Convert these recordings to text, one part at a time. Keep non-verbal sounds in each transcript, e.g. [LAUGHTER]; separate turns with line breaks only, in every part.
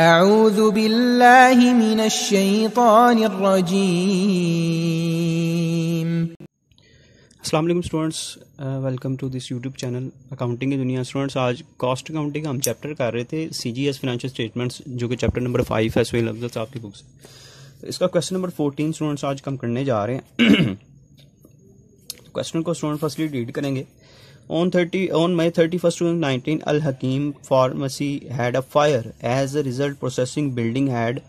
أعوذ بالله من الشيطان الرجيم अस्सलाम वालेकुम students welcome to this YouTube channel accounting की दुनिया स्टूडेंट्स आज कॉस्ट अकाउंटिंग का हम चैप्टर कर रहे थे C G S financial statements जो कि चैप्टर नंबर फाइव है सोहेल अफजल साहब की बुक से इसका क्वेश्चन नंबर फोर्टीन स्टूडेंट्स आज हम करने जा रहे हैं क्वेश्चन [COUGHS] को स्टूडेंट फर्स्टली रीड करेंगे On 30 on May 31st, 2019, Al Hakim Pharmacy had a fire. As a result, processing building had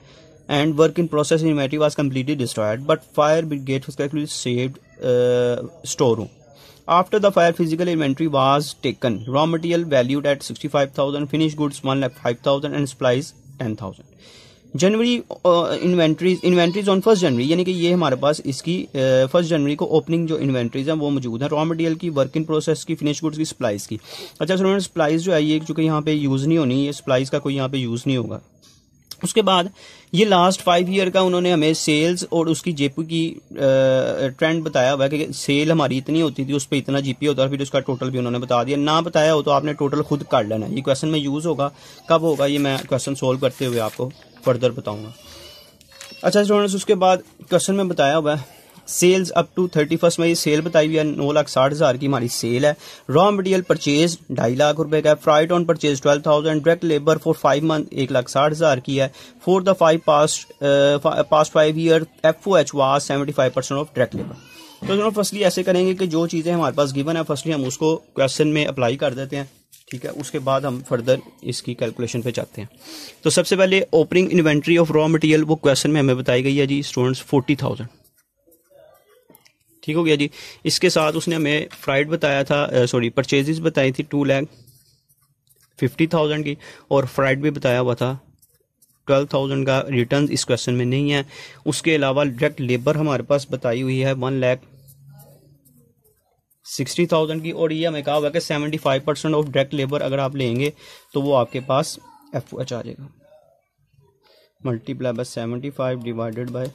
and work in process inventory was completely destroyed. But fire brigade successfully saved uh, storeroom. After the fire, physical inventory was taken. Raw material valued at 65,000, finished goods 1,5,000, and supplies 10,000. January inventories inventories on first January यानी कि ये हमारे पास इसकी first जनवरी को opening जो inventories हैं वो मौजूद है रॉ मटेरियल की वर्क इन प्रोसेस की फिनिश गुड्स की सप्लाइज की अच्छा सर सप्लाइज जो है ये चूंकि यहाँ पे यूज़ नहीं होनी ये सप्लाइज का कोई यहाँ पे यूज़ नहीं होगा उसके बाद ये लास्ट फाइव ईयर का उन्होंने हमें सेल्स और उसकी जेपी की ट्रेंड बताया हुआ है कि सेल हमारी इतनी होती थी उस पर इतना जीपी होता है फिर उसका टोटल भी उन्होंने बता दिया ना बताया हो तो आपने टोटल खुद काट लेना ये क्वेश्चन में यूज़ होगा कब होगा ये मैं क्वेश्चन सोल्व करते हुए आपको फर्दर बताऊंगा अच्छा स्टूडेंट्स उसके बाद क्वेश्चन में बताया हुआ है sales up to thirty first में ये सेल बताई हुई है नौ लाख साठ हज़ार की हमारी सेल है रॉ मटेरियल परचेज ढाई लाख रुपए का है freight on purchase twelve thousand direct labour for five month एक लाख साठ हज़ार की है for the five past past five year F O H was seventy five percent of direct labour तो दोनों फर्स्टली ऐसे करेंगे कि जो चीज़ें हमारे पास गिवन है फर्स्टली हम उसको क्वेश्चन में अप्लाई कर देते हैं ठीक है उसके बाद हम फर्दर इसकी कैलकुलेशन पे जाते हैं तो सबसे पहले opening inventory of raw material वो क्वेश्चन में हमें बताई गई है जी स्टूडेंट्स फोर्टी थाउजेंड ठीक हो गया जी इसके साथ उसने हमें फ्राइड बताया था सॉरी परचेजेस बताई थी टू लैख फिफ्टी थाउजेंड की और फ्राइड भी बताया हुआ था ट्वेल्व थाउजेंड का रिटर्न इस क्वेश्चन में नहीं है उसके अलावा डायरेक्ट लेबर हमारे पास बताई हुई है वन लैख सिक्सटी थाउजेंड की और ये हमें कहा हुआ है कि seventy five percent of direct labour अगर आप लेंगे तो वो आपके पास एफ ओ एच आ जाएगा multiply by seventy five divided by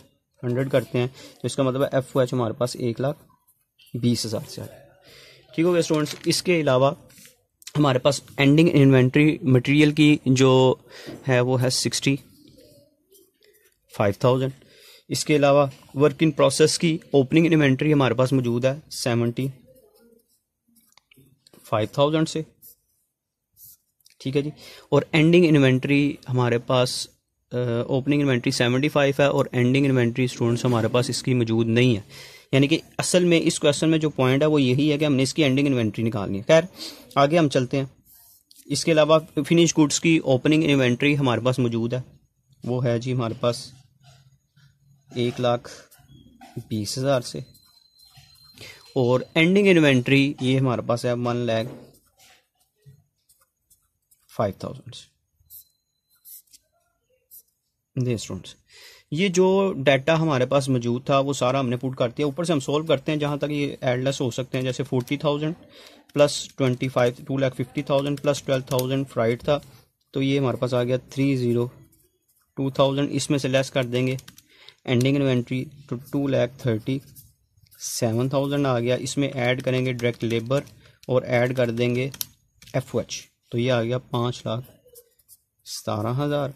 hundred करते हैं तो इसका मतलब है एफ ओ एच हमारे पास एक लाख बीस हज़ार से आ ठीक हो गया स्टूडेंट्स इसके अलावा हमारे पास एंडिंग इन्वेंट्री मटेरियल की जो है वो है सिक्सटी फाइव थाउजेंड इसके अलावा वर्क इन प्रोसेस की ओपनिंग इन्वेंट्री हमारे पास मौजूद है सेवेंटी फाइव थाउजेंड से ठीक है जी और एंडिंग इन्वेंट्री हमारे पास ओपनिंग इन्वेंट्री सेवेंटी फाइव है और एंडिंग इन्वेंट्री स्टूडेंट्स हमारे पास इसकी मौजूद नहीं है यानी कि असल में इस क्वेश्चन में जो पॉइंट है वो यही है कि हमने इसकी एंडिंग इन्वेंट्री निकालनी है खैर आगे हम चलते हैं इसके अलावा फिनिश गुड्स की ओपनिंग इन्वेंट्री हमारे पास मौजूद है वो है जी हमारे पास एक लाख बीस हज़ार से और एंडिंग इन्वेंट्री ये हमारे पास है वन लैख फाइव थाउजेंड जी स्टूडेंट्स ये जो डाटा हमारे पास मौजूद था वो सारा हमने पुट कर दिया ऊपर से हम सोल्व करते हैं जहाँ तक ये एडलेस हो सकते हैं जैसे forty thousand plus twenty five two lakh fifty thousand plus twelve thousand फ्राइड था तो ये हमारे पास आ गया थ्री ज़ीरो टू थाउजेंड इसमें से लेस कर देंगे ending inventory two two lakh thirty seven thousand आ गया इसमें ऐड करेंगे डायरेक्ट लेबर और ऐड कर देंगे एफ एच तो ये आ गया पाँच लाख सतारह हज़ार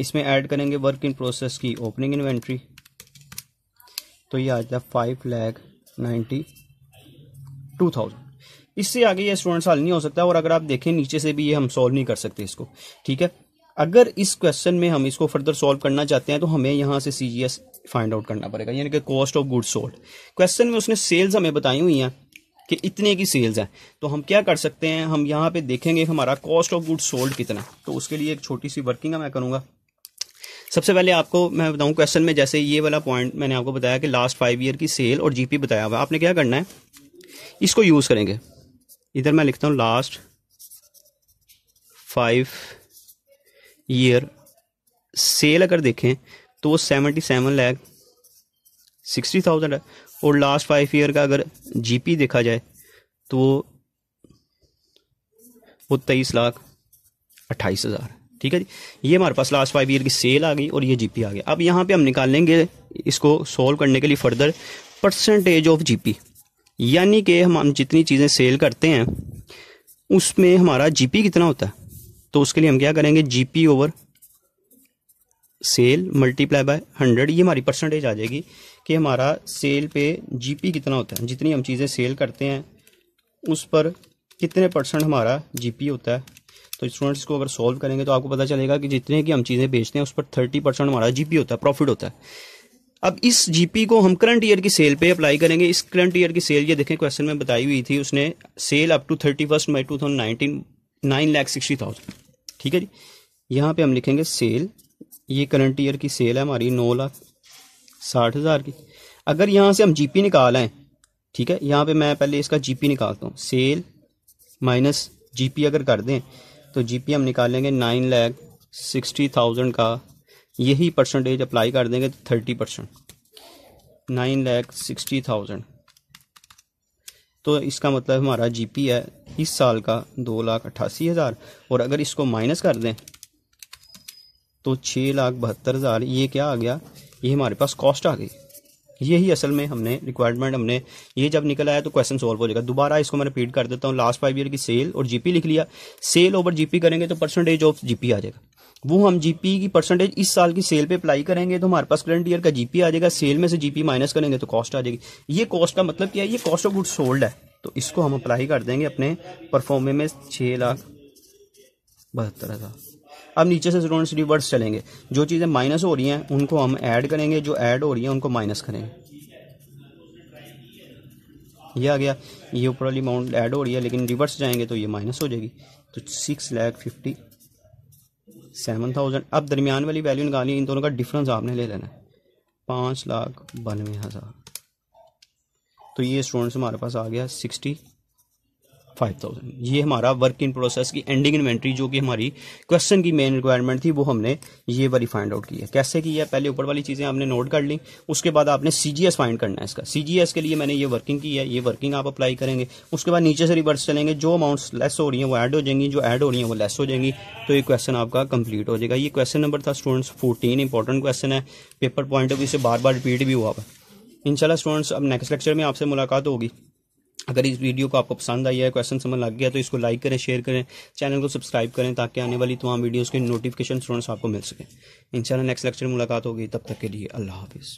इसमें ऐड करेंगे वर्क इन प्रोसेस की ओपनिंग इन्वेंट्री तो ये आ जाता है five lakh ninety two thousand इससे आगे ये स्टूडेंट साल नहीं हो सकता और अगर आप देखें नीचे से भी ये हम सॉल्व नहीं कर सकते इसको ठीक है अगर इस क्वेश्चन में हम इसको फर्दर सॉल्व करना चाहते हैं तो हमें यहाँ से C G S find out करना पड़ेगा यानी कि cost of good sold question में उसने सेल्स हमें बताई हुई हैं कि इतने की सेल्स हैं तो हम क्या कर सकते हैं हम यहाँ पे देखेंगे हमारा कॉस्ट ऑफ गुड सोल्ड कितना तो उसके लिए एक छोटी सी वर्किंग मैं करूँगा सबसे पहले आपको मैं बताऊं क्वेश्चन में जैसे ये वाला पॉइंट मैंने आपको बताया कि लास्ट फाइव ईयर की सेल और जीपी बताया हुआ आपने क्या करना है इसको यूज़ करेंगे इधर मैं लिखता हूँ लास्ट फाइव ईयर सेल अगर देखें तो वो seventy seven lakh sixty thousand है और लास्ट फाइव ईयर का अगर जीपी देखा जाए तो वो वो तेईस लाख अट्ठाईस हज़ार ठीक है जी ये हमारे पास लास्ट फाइव ईयर की सेल आ गई और ये जीपी आ गया अब यहाँ पे हम निकालेंगे इसको सॉल्व करने के लिए फर्दर परसेंटेज ऑफ जीपी यानी कि हम हम जितनी चीज़ें सेल करते हैं उसमें हमारा जीपी कितना होता है तो उसके लिए हम क्या करेंगे GP over sale multiply by hundred ये हमारी परसेंटेज आ जाएगी कि हमारा सेल पे जीपी कितना होता है जितनी हम चीज़ें सेल करते हैं उस पर कितने परसेंट हमारा जीपी होता है तो स्टूडेंट्स को अगर सॉल्व करेंगे तो आपको पता चलेगा कि जितने की हम चीज़ें बेचते हैं उस पर थर्टी परसेंट हमारा जीपी होता है प्रॉफिट होता है अब इस जीपी को हम करंट ईयर की सेल पे अप्लाई करेंगे इस करंट ईयर की सेल ये देखें क्वेश्चन में बताई हुई थी उसने sale up to thirty first May two thousand nineteen nine lakh sixty thousand ठीक है जी यहाँ पे हम लिखेंगे सेल ये करंट ईयर की सेल है हमारी नौ लाख साठ हज़ार की अगर यहाँ से हम जीपी पी निकालें ठीक है यहाँ पे मैं पहले इसका जीपी निकालता हूँ सेल माइनस जीपी अगर कर दें तो जीपी हम निकालेंगे नाइन लैख सिक्सटी थाउजेंड का यही परसेंटेज अप्लाई कर देंगे तो thirty percent nine lakh sixty thousand तो इसका मतलब हमारा जीपी है इस साल का दो लाख अट्ठासी हज़ार और अगर इसको माइनस कर दें तो छः लाख बहत्तर हज़ार ये क्या आ गया ये हमारे पास कॉस्ट आ गई यही असल में हमने रिक्वायरमेंट हमने ये जब निकल आया तो क्वेश्चन सॉल्व हो जाएगा दोबारा इसको मैं रिपीट कर देता हूँ लास्ट फाइव ईयर की सेल और जीपी लिख लिया सेल ओवर जीपी करेंगे तो परसेंटेज ऑफ जीपी आ जाएगा वो हम जीपी की परसेंटेज इस साल की सेल पे अप्लाई करेंगे तो हमारे पास करंट ईयर का जीपी आ जाएगा सेल में से जीपी माइनस करेंगे तो कॉस्ट आ जाएगी ये कॉस्ट का मतलब क्या है ये कॉस्ट ऑफ गुड सोल्ड है तो इसको हम अप्लाई कर देंगे अपने परफॉर्मे में छः लाख बहत्तर हज़ार अब नीचे से स्टूडेंट्स रिवर्स चलेंगे जो चीज़ें माइनस हो रही हैं उनको हम ऐड करेंगे जो ऐड हो रही हैं उनको माइनस करेंगे ये आ गया ये ऊपर वाली अमाउंट ऐड हो रही है लेकिन रिवर्स जाएंगे तो ये माइनस हो जाएगी तो six lakh fifty seven thousand अब दरमियान वाली वैल्यू निकालिए इन दोनों का डिफरेंस आपने ले लेना है पाँच लाख बानवे हज़ार तो ये स्टूडेंट्स हमारे पास आ गया सिक्सटी फाइव थाउजेंड ये हमारा वर्क इन प्रोसेस की एंडिंग इन्वेंट्री जो कि हमारी क्वेश्चन की मेन रिक्वायरमेंट थी वो हमने ये वाली फाइंड आउट की है कैसे की है पहले ऊपर वाली चीज़ें आपने नोट कर ली उसके बाद आपने सी जी एस फाइंड करना है इसका सी जी एस के लिए मैंने ये वर्किंग की है ये वर्किंग आप अप्लाई करेंगे उसके बाद नीचे से रिवर्स चलेंगे जो अमाउंट्स लेस हो रही हैं वो एड हो जाएंगी जो एड हो रही हैं वो लेस हो जाएंगी तो ये क्वेश्चन आपका कंप्लीट हो जाएगा ये क्वेश्चन नंबर था स्टूडेंट्स फोर्टीन इंपॉर्टेंट क्वेश्चन है पेपर पॉइंट ऑफ व्यू से बार बार रिपीट भी हुआ है इंशाल्लाह स्टूडेंट्स अब नेक्स्ट लेक्चर में आपसे मुलाकात होगी अगर इस वीडियो को आपको पसंद आई है क्वेश्चन समझ लग गया तो इसको लाइक करें शेयर करें चैनल को सब्सक्राइब करें ताकि आने वाली तमाम वीडियोज़ के नोटिफिकेशन स्टूडेंट्स आपको मिल सकें इंशाल्लाह नेक्स्ट लेक्चर मुलाकात होगी तब तक के लिए अल्लाह हाफिज़